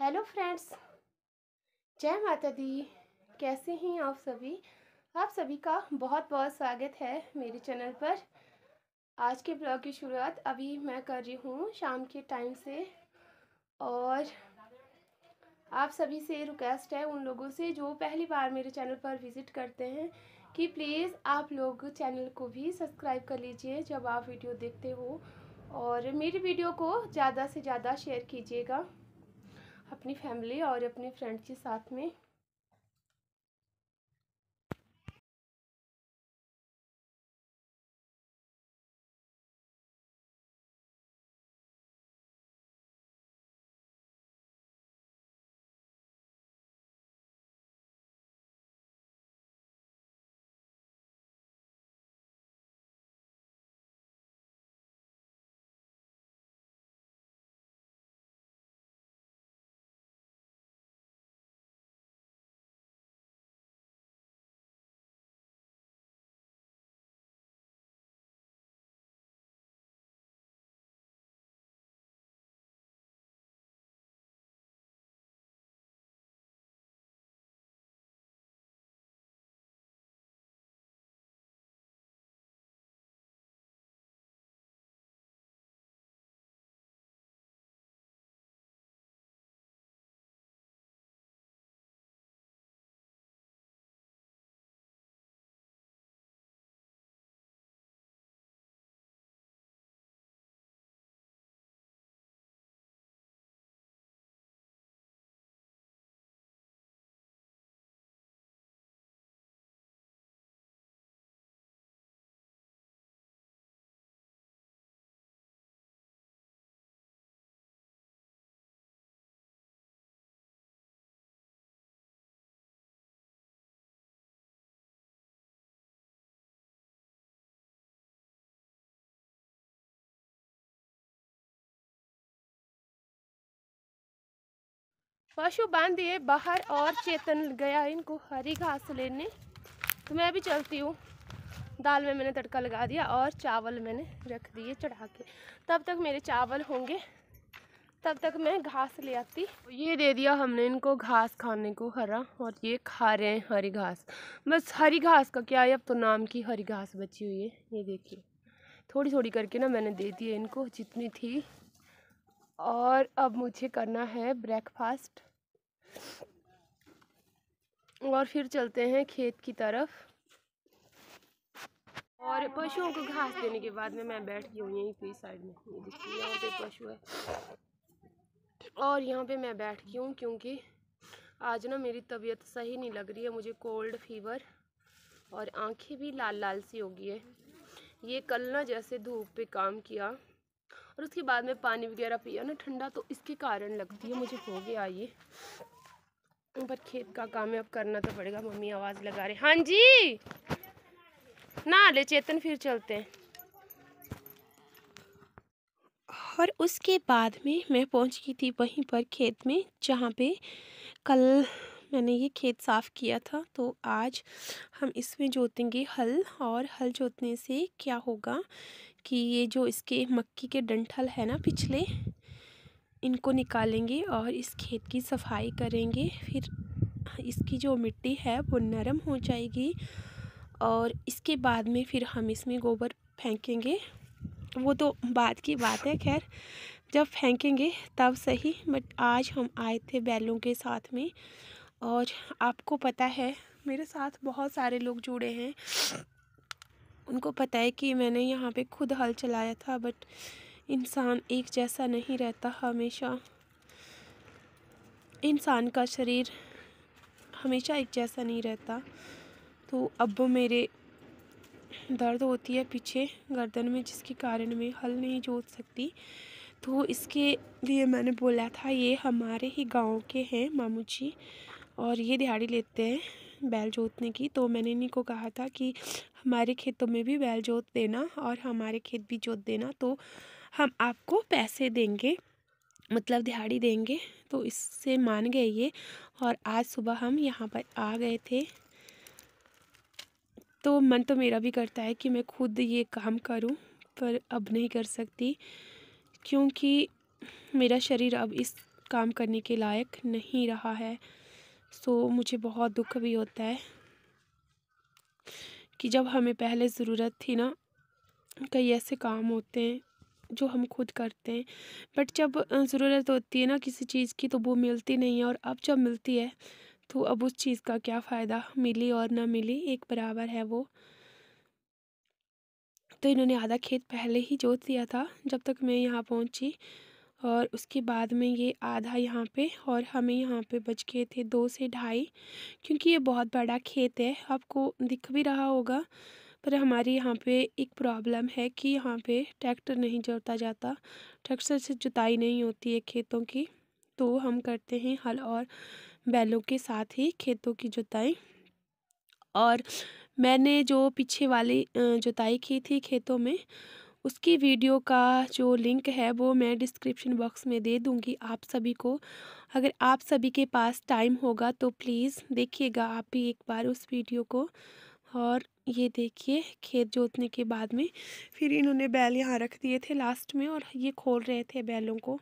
hello friends जय माता दी कैसे हैं आप सभी आप सभी का बहुत बहुत स्वागत है मेरे चैनल पर आज के ब्लॉग की शुरुआत अभी मैं कर रही हूँ शाम के टाइम से और आप सभी से रिक्वेस्ट है उन लोगों से जो पहली बार मेरे चैनल पर विज़िट करते हैं कि प्लीज़ आप लोग चैनल को भी सब्सक्राइब कर लीजिए जब आप वीडियो देखते हो और मेरी वीडियो को ज़्यादा से ज़्यादा शेयर कीजिएगा अपनी फैमिली और अपने फ्रेंड के साथ में पशु बांध दिए बाहर और चेतन गया इनको हरी घास लेने तो मैं भी चलती हूँ दाल में मैंने तड़का लगा दिया और चावल मैंने रख दिए चढ़ा के तब तक मेरे चावल होंगे तब तक मैं घास ले आती तो ये दे दिया हमने इनको घास खाने को हरा और ये खा रहे हैं हरी घास बस हरी घास का क्या है अब तो नाम की हरी घास बची हुई है ये देखिए थोड़ी थोड़ी करके ना मैंने दे दी इनको जितनी थी और अब मुझे करना है ब्रेकफास्ट और फिर चलते हैं खेत की तरफ और पशुओं को घास देने के बाद में मैं बैठ गई हूँ यहीं पे साइड में यहाँ पे पशु है और यहाँ पे मैं बैठ गई हूँ क्योंकि आज ना मेरी तबीयत सही नहीं लग रही है मुझे कोल्ड फीवर और आंखें भी लाल लाल सी हो गई है ये कल ना जैसे धूप पे काम किया और उसके बाद में पानी वगैरह पिया ना ठंडा तो इसके कारण लगती है मुझे हो गया ये पर खेत का काम है अब करना तो पड़ेगा मम्मी आवाज़ लगा रहे हाँ जी ना ले चेतन फिर चलते हैं और उसके बाद में मैं पहुंच गई थी वहीं पर खेत में जहाँ पे कल मैंने ये खेत साफ़ किया था तो आज हम इसमें जोतेंगे हल और हल जोतने से क्या होगा कि ये जो इसके मक्की के डंठल है ना पिछले इनको निकालेंगे और इस खेत की सफाई करेंगे फिर इसकी जो मिट्टी है वो नरम हो जाएगी और इसके बाद में फिर हम इसमें गोबर फेंकेंगे वो तो बाद की बात है खैर जब फेंकेंगे तब सही बट आज हम आए थे बैलों के साथ में और आपको पता है मेरे साथ बहुत सारे लोग जुड़े हैं उनको पता है कि मैंने यहाँ पे खुद हल चलाया था बट इंसान एक जैसा नहीं रहता हमेशा इंसान का शरीर हमेशा एक जैसा नहीं रहता तो अब मेरे दर्द होती है पीछे गर्दन में जिसके कारण मैं हल नहीं जोत सकती तो इसके लिए मैंने बोला था ये हमारे ही गांव के हैं मामू जी और ये दिहाड़ी लेते हैं बैल जोतने की तो मैंने इन्हीं को कहा था कि हमारे खेतों में भी बैल जोत देना और हमारे खेत भी जोत देना तो हम आपको पैसे देंगे मतलब दिहाड़ी देंगे तो इससे मान गए ये और आज सुबह हम यहाँ पर आ गए थे तो मन तो मेरा भी करता है कि मैं खुद ये काम करूँ पर अब नहीं कर सकती क्योंकि मेरा शरीर अब इस काम करने के लायक नहीं रहा है सो मुझे बहुत दुख भी होता है कि जब हमें पहले ज़रूरत थी ना कई ऐसे काम होते हैं जो हम खुद करते हैं बट जब ज़रूरत होती है ना किसी चीज़ की तो वो मिलती नहीं है और अब जब मिलती है तो अब उस चीज़ का क्या फ़ायदा मिली और ना मिली एक बराबर है वो तो इन्होंने आधा खेत पहले ही जोत दिया था जब तक मैं यहाँ पहुँची और उसके बाद में ये आधा यहाँ पे और हमें यहाँ पे बच गए थे दो से ढाई क्योंकि ये बहुत बड़ा खेत है आपको दिख भी रहा होगा पर हमारे यहाँ पे एक प्रॉब्लम है कि यहाँ पे ट्रैक्टर नहीं जोता जाता ट्रैक्टर से जुताई नहीं होती है खेतों की तो हम करते हैं हल और बैलों के साथ ही खेतों की जुताई और मैंने जो पीछे वाली जुताई की थी खेतों में उसकी वीडियो का जो लिंक है वो मैं डिस्क्रिप्शन बॉक्स में दे दूंगी आप सभी को अगर आप सभी के पास टाइम होगा तो प्लीज़ देखिएगा आप भी एक बार उस वीडियो को और ये देखिए खेत जोतने के बाद में फिर इन्होंने बैल यहाँ रख दिए थे लास्ट में और ये खोल रहे थे बैलों को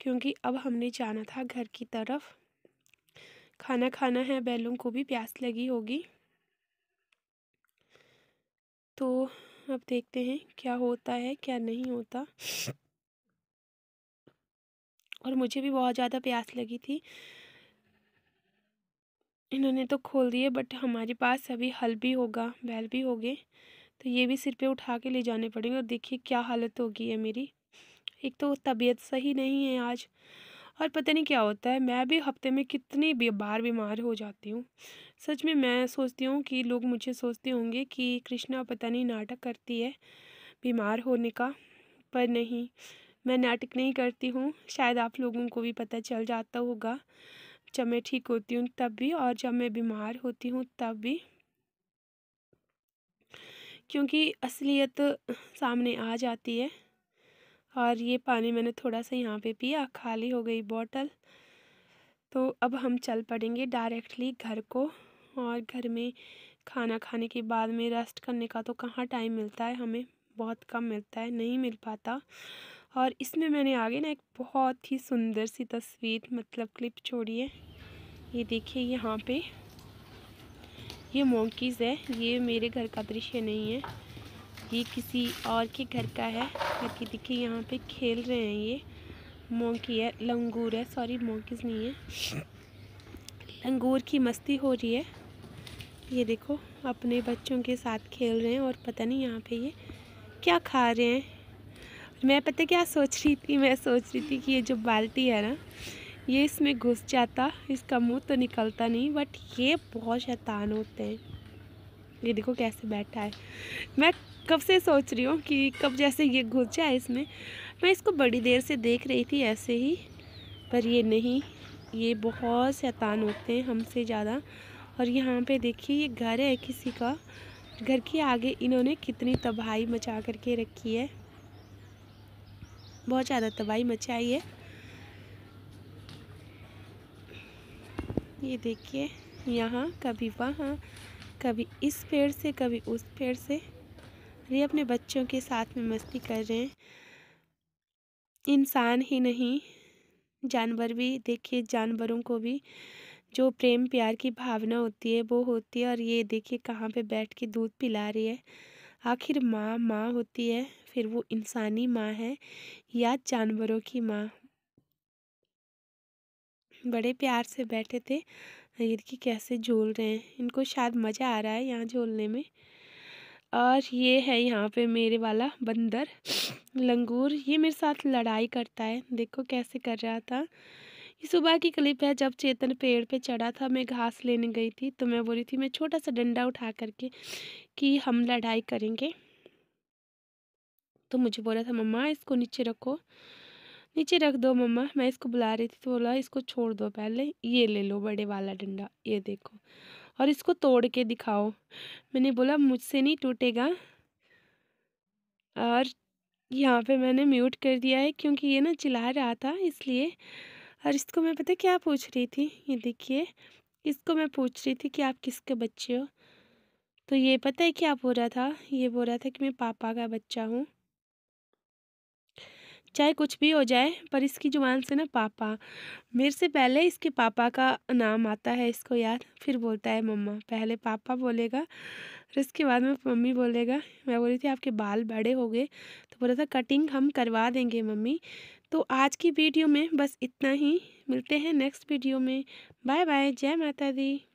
क्योंकि अब हमने जाना था घर की तरफ खाना खाना है बैलों को भी प्यास लगी होगी तो अब देखते हैं क्या होता है क्या नहीं होता और मुझे भी बहुत ज़्यादा प्यास लगी थी इन्होंने तो खोल दिए बट हमारे पास अभी हल भी होगा बैल भी हो गए तो ये भी सिर पे उठा के ले जाने पड़ेंगे और देखिए क्या हालत होगी है मेरी एक तो तबीयत सही नहीं है आज और पता नहीं क्या होता है मैं भी हफ्ते में कितनी बार बीमार हो जाती हूँ सच में मैं सोचती हूँ कि लोग मुझे सोचते होंगे कि कृष्णा पता नहीं नाटक करती है बीमार होने का पर नहीं मैं नाटक नहीं करती हूँ शायद आप लोगों को भी पता चल जाता होगा जब मैं ठीक होती हूँ तब भी और जब मैं बीमार होती हूँ तब भी क्योंकि असलियत सामने आ जाती है और ये पानी मैंने थोड़ा सा यहाँ पे पिया खाली हो गई बॉटल तो अब हम चल पड़ेंगे डायरेक्टली घर को और घर में खाना खाने के बाद में रेस्ट करने का तो कहाँ टाइम मिलता है हमें बहुत कम मिलता है नहीं मिल पाता और इसमें मैंने आगे ना एक बहुत ही सुंदर सी तस्वीर मतलब क्लिप छोड़ी है ये देखिए यहाँ पे ये मोंकीज़ है ये मेरे घर का दृश्य नहीं है ये किसी और के घर का है बाकी देखिए यहाँ पे खेल रहे हैं ये मोंकी है लंगूर है सॉरी मोंकीज़ नहीं है लंगूर की मस्ती हो रही है ये देखो अपने बच्चों के साथ खेल रहे हैं और पता नहीं यहाँ पे ये क्या खा रहे हैं मैं पता क्या सोच रही थी मैं सोच रही थी कि ये जो बाल्टी है ना ये इसमें घुस जाता इसका मुंह तो निकलता नहीं बट ये बहुत शैतान होते हैं ये देखो कैसे बैठा है मैं कब से सोच रही हूँ कि कब जैसे ये घुस जाए इसमें मैं इसको बड़ी देर से देख रही थी ऐसे ही पर ये नहीं ये बहुत शैतान होते हैं हमसे ज़्यादा और यहाँ पे देखिए ये घर है किसी का घर के आगे इन्होंने कितनी तबाही मचा करके रखी है बहुत ज़्यादा तबाही मचाई है ये देखिए यहाँ कभी वहाँ कभी इस पेड़ से कभी उस पेड़ से ये अपने बच्चों के साथ में मस्ती कर रहे हैं इंसान ही नहीं जानवर भी देखिए जानवरों को भी जो प्रेम प्यार की भावना होती है वो होती है और ये देखिए कहाँ पे बैठ के दूध पिला रही है आखिर माँ माँ होती है फिर वो इंसानी माँ है या जानवरों की माँ बड़े प्यार से बैठे थे ये कि कैसे झूल रहे हैं इनको शायद मज़ा आ रहा है यहाँ झूलने में और ये है यहाँ पे मेरे वाला बंदर लंगूर ये मेरे साथ लड़ाई करता है देखो कैसे कर रहा था ये सुबह की क्लिप है जब चेतन पेड़ पे चढ़ा था मैं घास लेने गई थी तो मैं बोली थी मैं छोटा सा डंडा उठा करके कि हम लड़ाई करेंगे तो मुझे बोला था मम्मा इसको नीचे रखो नीचे रख दो मम्मा मैं इसको बुला रही थी तो बोला इसको छोड़ दो पहले ये ले लो बड़े वाला डंडा ये देखो और इसको तोड़ के दिखाओ मैंने बोला मुझसे नहीं टूटेगा और यहाँ पे मैंने म्यूट कर दिया है क्योंकि ये ना चिल्ला रहा था इसलिए और इसको मैं पता क्या पूछ रही थी ये देखिए इसको मैं पूछ रही थी कि आप किसके बच्चे हो तो ये पता है क्या बोल रहा था ये बोल रहा था कि मैं पापा का बच्चा हूँ चाहे कुछ भी हो जाए पर इसकी ज़ुबान से ना पापा मेरे से पहले इसके पापा का नाम आता है इसको याद फिर बोलता है मम्मा पहले पापा बोलेगा फिर इसके बाद में मम्मी बोलेगा मैं बोली थी आपके बाल बड़े हो गए तो बोला था कटिंग हम करवा देंगे मम्मी तो आज की वीडियो में बस इतना ही मिलते हैं नेक्स्ट वीडियो में बाय बाय जय माता दी